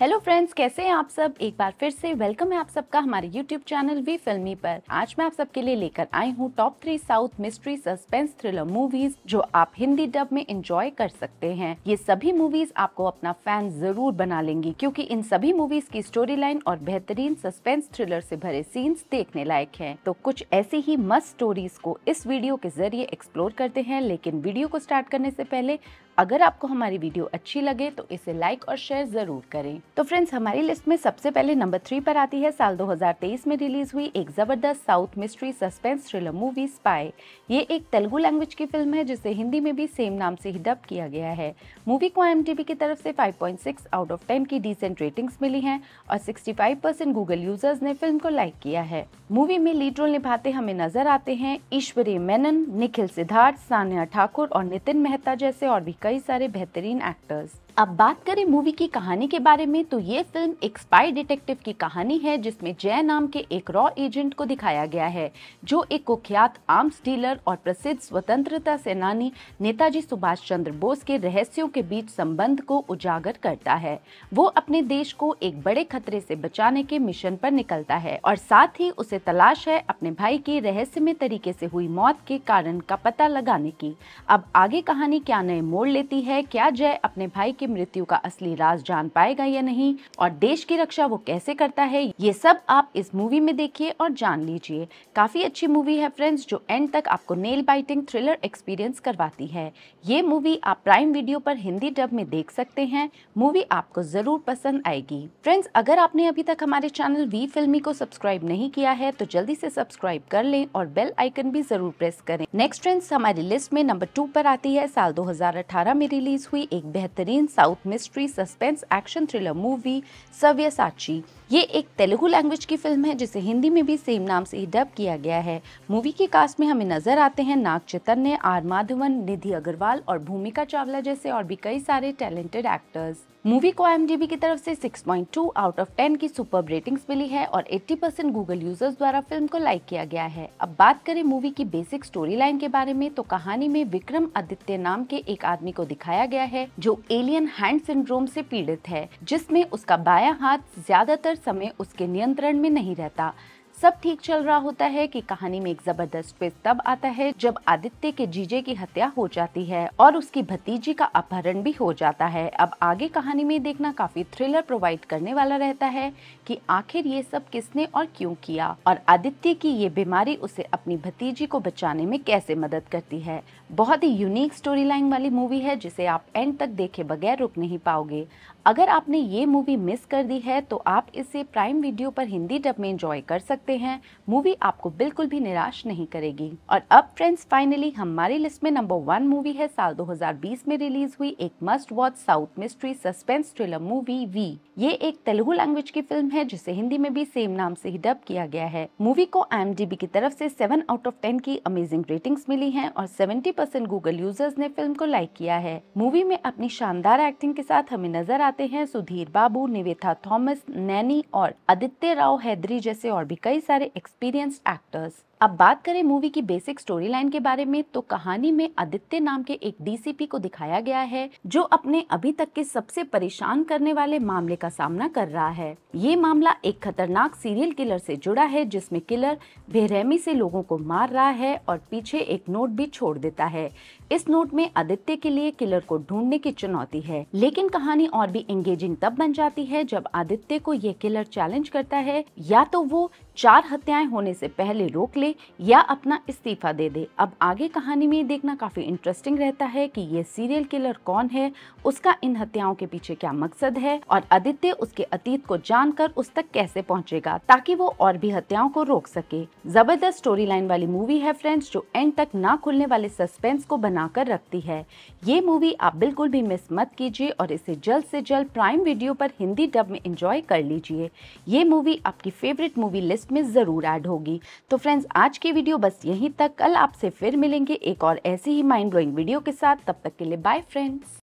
hello friends कैसे हैं आप सब एक बार फिर से वेलकम है आप सबका हमारे यूट्यूब चैनल वी फिल्मी पर आज मैं आप सबके लिए लेकर आई हूँ top three south mystery suspense thriller movies जो आप हिंदी डब में एंजॉय कर सकते हैं ये सभी मूवीज आपको अपना फैन जरूर बना लेंगी क्योंकि इन सभी मूवीज की स्टोरी लाइन और बेहतरीन सस्पेंस थ्रिलर से भरे सीन्स देखने लायक है तो कुछ ऐसी ही मस्त स्टोरीज को इस वीडियो के जरिए एक्सप्लोर करते हैं लेकिन वीडियो को स्टार्ट करने से पहले अगर आपको हमारी वीडियो अच्छी लगे तो इसे लाइक और शेयर जरूर करें तो फ्रेंड्स हमारी लिस्ट में सबसे पहले नंबर थ्री पर आती है साल 2023 में रिलीज हुई एक जबरदस्त south mystery suspense thriller movie spy ये एक तेलुगु लैंग्वेज की फिल्म है जिसे हिंदी में भी सेम नाम से डब किया गया है मूवी को एम की तरफ से फाइव आउट ऑफ टेन की डिसेंट रेटिंग्स मिली है और सिक्सटी गूगल यूजर्स ने फिल्म को लाइक किया है मूवी में लीड रोल निभाते हमें नजर आते हैं ईश्वरी मेनन निखिल सिद्धार्थ सान्या ठाकुर और नितिन मेहता जैसे और भी कई सारे बेहतरीन एक्टर्स अब बात करें मूवी की कहानी के बारे में तो ये फिल्म एक स्पाई डिटेक्टिव की कहानी है जिसमें जय नाम के एक रॉ एजेंट को दिखाया गया है जो एक कुख्यात आर्म्स डीलर और प्रसिद्ध स्वतंत्रता सेनानी नेताजी सुभाष चंद्र बोस के रहस्यों के बीच संबंध को उजागर करता है वो अपने देश को एक बड़े खतरे से बचाने के मिशन पर निकलता है और साथ ही उसे तलाश है अपने भाई की रहस्यमय तरीके से हुई मौत के कारण का पता लगाने की अब आगे कहानी क्या नए मोड़ लेती है क्या जय अपने भाई के मृत्यु का असली राज जान पाएगा या नहीं और देश की रक्षा वो कैसे करता है ये सब आप इस मूवी में देखिए और जान लीजिए काफी अच्छी मूवी है फ्रेंड्स जो एंड तक आपको नेल बाइटिंग थ्रिलर एक्सपीरियंस करवाती है ये मूवी आप प्राइम वीडियो पर हिंदी डब में देख सकते हैं मूवी आपको जरूर पसंद आएगी फ्रेंड्स अगर आपने अभी तक हमारे चैनल वी फिल्मी को सब्सक्राइब नहीं किया है तो जल्दी से सब्सक्राइब कर लें और बेल आइकन भी जरूर प्रेस करें नेक्स्ट फ्रेंड्स हमारी लिस्ट में नंबर टू पर आती है साल 2018 में रिलीज हुई एक बेहतरीन south mystery suspense action thriller movie Savyasachi ये एक तेलुगु लैंग्वेज की फिल्म है जिसे हिंदी में भी सेम नाम से ही डब किया गया है मूवी के कास्ट में हमें नजर आते हैं नाग चैतन्य आर माधवन निधि अग्रवाल और भूमिका चावला जैसे और भी कई सारे टैलेंटेड एक्टर्स मूवी को एम की तरफ से 6.2 आउट ऑफ 10 की सुपर रेटिंग्स मिली है और 80 परसेंट गूगल यूजर्स द्वारा फिल्म को लाइक किया गया है अब बात करें मूवी की बेसिक स्टोरी लाइन के बारे में तो कहानी में विक्रम आदित्य नाम के एक आदमी को दिखाया गया है जो एलियन ऑब्सिडियन हैंड सिंड्रोम से पीड़ित है जिसमें उसका बायां हाथ ज्यादातर समय उसके नियंत्रण में नहीं रहता सब ठीक चल रहा होता है कि कहानी में एक जबरदस्त ट्विस्ट तब आता है जब आदित्य के जीजे की हत्या हो जाती है और उसकी भतीजी का अपहरण भी हो जाता है अब आगे कहानी में देखना काफी थ्रिलर प्रोवाइड करने वाला रहता है कि आखिर ये सब किसने और क्यों किया और आदित्य की ये बीमारी उसे अपनी भतीजी को बचाने में कैसे मदद करती है बहुत ही यूनिक स्टोरी लाइन वाली मूवी है जिसे आप एंड तक देखे बगैर रुक नहीं पाओगे अगर आपने ये मूवी मिस कर दी है तो आप इसे प्राइम वीडियो पर हिंदी डब में इंजॉय कर सकते सकते हैं मूवी आपको बिल्कुल भी निराश नहीं करेगी और अब फ्रेंड्स फाइनली हमारी लिस्ट में नंबर वन मूवी है साल 2020 में रिलीज हुई एक must watch south mystery suspense thriller movie V ये एक तेलुगु लैंग्वेज की फिल्म है जिसे हिंदी में भी सेम नाम से ही डब किया गया है मूवी को एम की तरफ से सेवन आउट ऑफ टेन की अमेजिंग रेटिंग्स मिली हैं और सेवेंटी परसेंट गूगल यूजर्स ने फिल्म को लाइक किया है मूवी में अपनी शानदार एक्टिंग के साथ हमें नजर आते हैं सुधीर बाबू निवेथा थॉमस नैनी और आदित्य राव हैदरी जैसे और भी कई very are experienced actors अब बात करें मूवी की बेसिक स्टोरी लाइन के बारे में तो कहानी में आदित्य नाम के एक डीसीपी को दिखाया गया है जो अपने अभी तक के सबसे परेशान करने वाले मामले का सामना कर रहा है ये मामला एक खतरनाक सीरियल किलर से जुड़ा है जिसमें किलर बेरहमी से लोगों को मार रहा है और पीछे एक नोट भी छोड़ देता है इस नोट में आदित्य के लिए किलर को ढूंढने की चुनौती है लेकिन कहानी और भी एंगेजिंग तब बन जाती है जब आदित्य को ये किलर चैलेंज करता है या तो वो चार हत्याएं होने से पहले रोक ले ले या अपना इस्तीफा दे दे अब आगे कहानी में देखना काफ़ी इंटरेस्टिंग रहता है कि ये सीरियल किलर कौन है उसका इन हत्याओं के पीछे क्या मकसद है और आदित्य उसके अतीत को जानकर उस तक कैसे पहुंचेगा ताकि वो और भी हत्याओं को रोक सके जबरदस्त स्टोरी लाइन वाली मूवी है फ्रेंड्स जो एंड तक ना खुलने वाले सस्पेंस को बनाकर रखती है ये मूवी आप बिल्कुल भी मिस मत कीजिए और इसे जल्द से जल्द प्राइम वीडियो पर हिंदी डब में इंजॉय कर लीजिए ये मूवी आपकी फेवरेट मूवी लिस्ट में जरूर ऐड होगी तो फ्रेंड्स आज की वीडियो बस यहीं तक कल आपसे फिर मिलेंगे एक और ऐसी ही माइंड ब्लोइंग वीडियो के साथ तब तक के लिए बाय फ्रेंड्स